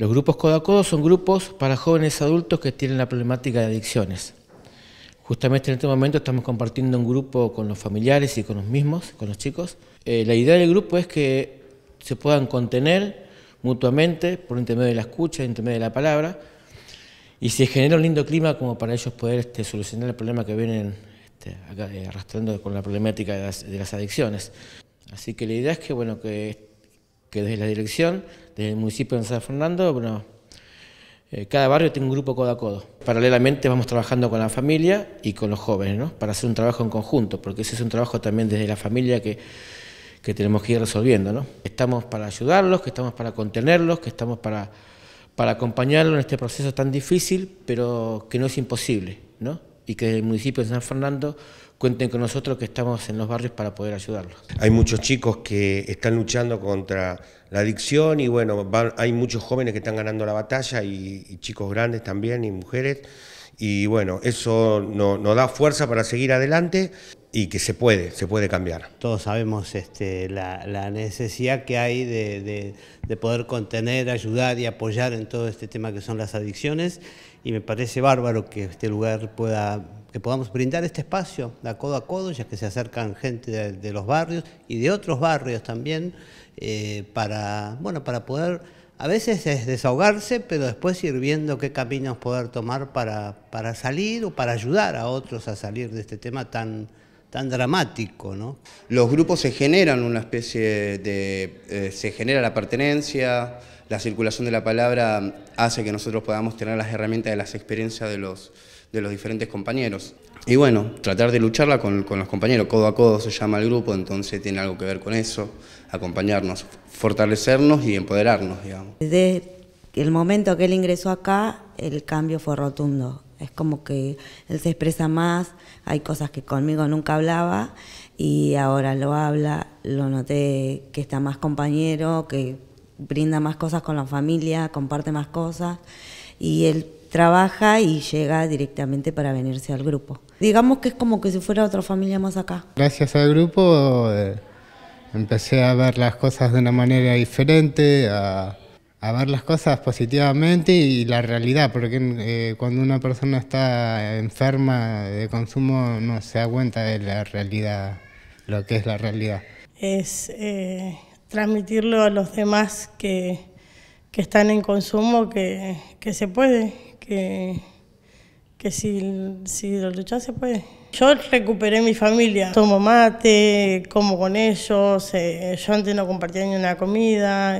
Los grupos codo a codo son grupos para jóvenes adultos que tienen la problemática de adicciones. Justamente en este momento estamos compartiendo un grupo con los familiares y con los mismos, con los chicos. Eh, la idea del grupo es que se puedan contener mutuamente por intermedio de la escucha, intermedio de la palabra, y se genera un lindo clima como para ellos poder este, solucionar el problema que vienen este, eh, arrastrando con la problemática de las, de las, adicciones. Así que la idea es que, bueno, que que desde la dirección, desde el municipio de San Fernando, bueno, eh, cada barrio tiene un grupo codo a codo. Paralelamente vamos trabajando con la familia y con los jóvenes, Para hacer un trabajo en conjunto, porque ese es un trabajo también desde la familia que, tenemos que ir resolviendo, Estamos para ayudarlos, que estamos para contenerlos, que estamos para, para acompañarlos en este proceso tan difícil, pero que no es imposible, ¿no? y que el municipio de San Fernando cuenten con nosotros que estamos en los barrios para poder ayudarlos. Hay muchos chicos que están luchando contra la adicción y bueno, hay muchos jóvenes que están ganando la batalla y, chicos grandes también y mujeres y bueno, eso nos da fuerza para seguir adelante y que se puede, se puede cambiar. Todos sabemos este, la, necesidad que hay de, poder contener, ayudar y apoyar en todo este tema que son las adicciones y me parece bárbaro que este lugar pueda, que podamos brindar este espacio de codo a codo, ya que se acercan gente de, los barrios y de otros barrios también, eh, para, bueno, para poder, a veces es desahogarse, pero después ir viendo qué caminos poder tomar para, para salir o para ayudar a otros a salir de este tema tan tan dramático. ¿no? Los grupos se generan una especie de... Eh, se genera la pertenencia, la circulación de la palabra hace que nosotros podamos tener las herramientas de las experiencias de los, de los diferentes compañeros. Y bueno, tratar de lucharla con, con, los compañeros, codo a codo se llama el grupo, entonces tiene algo que ver con eso, acompañarnos, fortalecernos y empoderarnos, digamos. Desde el momento que él ingresó acá, el cambio fue rotundo. Es como que él se expresa más, hay cosas que conmigo nunca hablaba y ahora lo habla, lo noté que está más compañero, que brinda más cosas con la familia, comparte más cosas y él trabaja y llega directamente para venirse al grupo. Digamos que es como que si fuera otra familia más acá. Gracias al grupo eh, empecé a ver las cosas de una manera diferente, a a ver las cosas positivamente y la realidad, porque eh, cuando una persona está enferma de consumo no se da cuenta de la realidad, lo que es la realidad. Es eh, transmitirlo a los demás que, están en consumo que, se puede, que, que si, lo luchas se puede. Yo recuperé mi familia, tomo mate, como con ellos, eh, yo antes no compartía ni una comida.